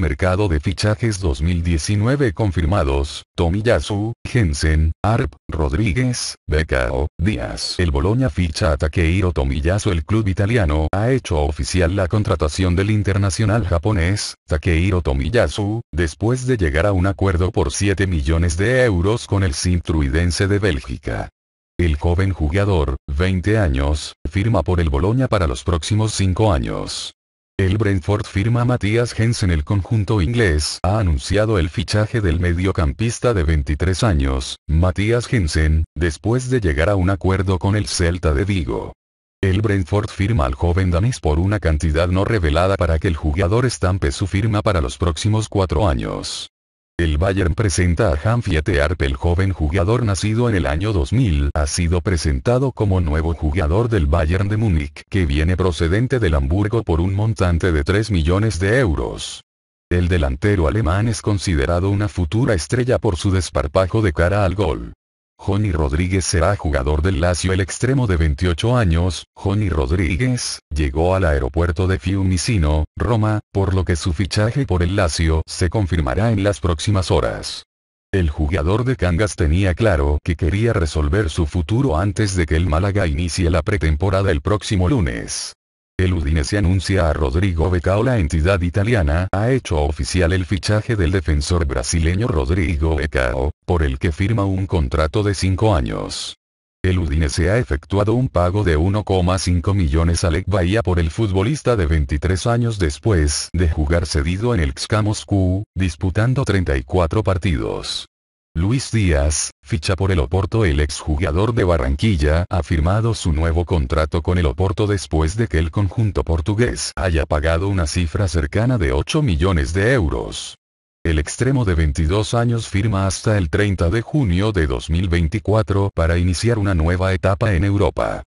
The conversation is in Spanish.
Mercado de fichajes 2019 confirmados, Tomiyasu, Jensen, Arp, Rodríguez, Becao, Díaz. El Boloña ficha a Takeiro Tomiyasu El club italiano ha hecho oficial la contratación del internacional japonés, Takeiro Tomiyasu, después de llegar a un acuerdo por 7 millones de euros con el Sintruidense de Bélgica. El joven jugador, 20 años, firma por el Boloña para los próximos 5 años. El Brentford firma Matías Jensen. El conjunto inglés ha anunciado el fichaje del mediocampista de 23 años, Matías Jensen, después de llegar a un acuerdo con el Celta de Vigo. El Brentford firma al joven danés por una cantidad no revelada para que el jugador estampe su firma para los próximos cuatro años. El Bayern presenta a jan Arp el joven jugador nacido en el año 2000, ha sido presentado como nuevo jugador del Bayern de Múnich, que viene procedente del Hamburgo por un montante de 3 millones de euros. El delantero alemán es considerado una futura estrella por su desparpajo de cara al gol. Johnny Rodríguez será jugador del Lazio el extremo de 28 años, Johnny Rodríguez, llegó al aeropuerto de Fiumicino, Roma, por lo que su fichaje por el Lazio se confirmará en las próximas horas. El jugador de Cangas tenía claro que quería resolver su futuro antes de que el Málaga inicie la pretemporada el próximo lunes. El Udinese anuncia a Rodrigo Becao La entidad italiana ha hecho oficial el fichaje del defensor brasileño Rodrigo Becao, por el que firma un contrato de 5 años. El Udinese ha efectuado un pago de 1,5 millones a Lech Bahía por el futbolista de 23 años después de jugar cedido en el XK Moscú, disputando 34 partidos. Luis Díaz, ficha por el Oporto El exjugador de Barranquilla ha firmado su nuevo contrato con el Oporto después de que el conjunto portugués haya pagado una cifra cercana de 8 millones de euros. El extremo de 22 años firma hasta el 30 de junio de 2024 para iniciar una nueva etapa en Europa.